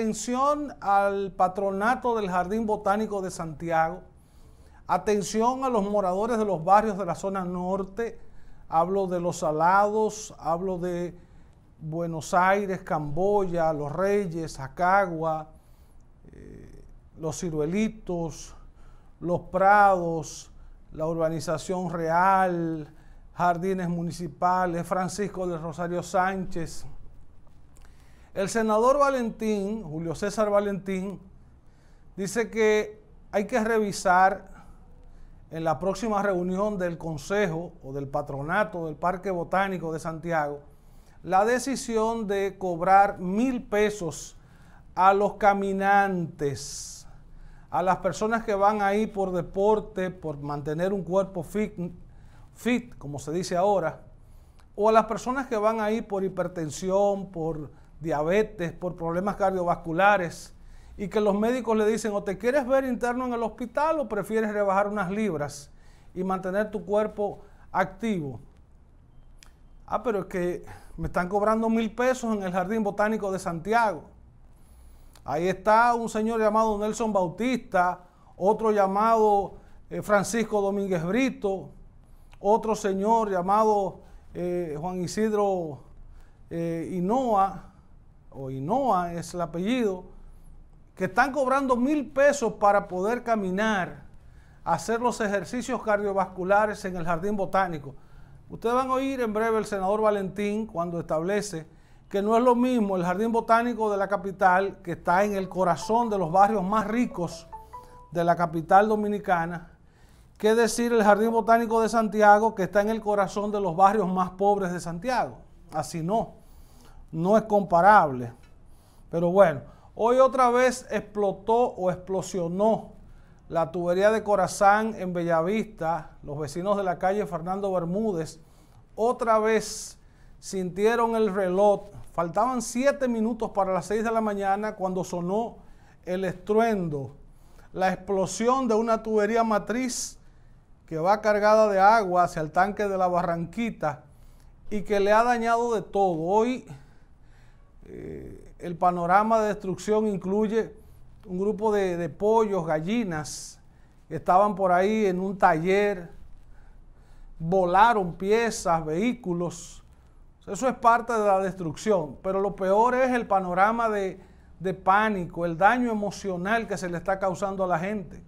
Atención al patronato del Jardín Botánico de Santiago. Atención a los moradores de los barrios de la zona norte. Hablo de Los Salados, hablo de Buenos Aires, Camboya, Los Reyes, Acagua, eh, Los Ciruelitos, Los Prados, la urbanización real, jardines municipales, Francisco de Rosario Sánchez. El senador Valentín, Julio César Valentín, dice que hay que revisar en la próxima reunión del Consejo o del Patronato del Parque Botánico de Santiago la decisión de cobrar mil pesos a los caminantes, a las personas que van ahí por deporte, por mantener un cuerpo fit, fit como se dice ahora, o a las personas que van ahí por hipertensión, por diabetes, por problemas cardiovasculares, y que los médicos le dicen o te quieres ver interno en el hospital o prefieres rebajar unas libras y mantener tu cuerpo activo. Ah, pero es que me están cobrando mil pesos en el Jardín Botánico de Santiago. Ahí está un señor llamado Nelson Bautista, otro llamado eh, Francisco Domínguez Brito, otro señor llamado eh, Juan Isidro eh, o Inoa es el apellido, que están cobrando mil pesos para poder caminar, hacer los ejercicios cardiovasculares en el jardín botánico. Ustedes van a oír en breve el senador Valentín cuando establece que no es lo mismo el jardín botánico de la capital, que está en el corazón de los barrios más ricos de la capital dominicana, que decir el jardín botánico de Santiago, que está en el corazón de los barrios más pobres de Santiago. Así no no es comparable. Pero bueno, hoy otra vez explotó o explosionó la tubería de Corazán en Bellavista. Los vecinos de la calle Fernando Bermúdez otra vez sintieron el reloj. Faltaban siete minutos para las seis de la mañana cuando sonó el estruendo, la explosión de una tubería matriz que va cargada de agua hacia el tanque de la Barranquita y que le ha dañado de todo. Hoy el panorama de destrucción incluye un grupo de, pollos, gallinas, que estaban por ahí en un taller, volaron piezas, vehículos. Eso es parte de la destrucción, pero lo peor es el panorama de pánico, el daño emocional que se le está causando a la gente.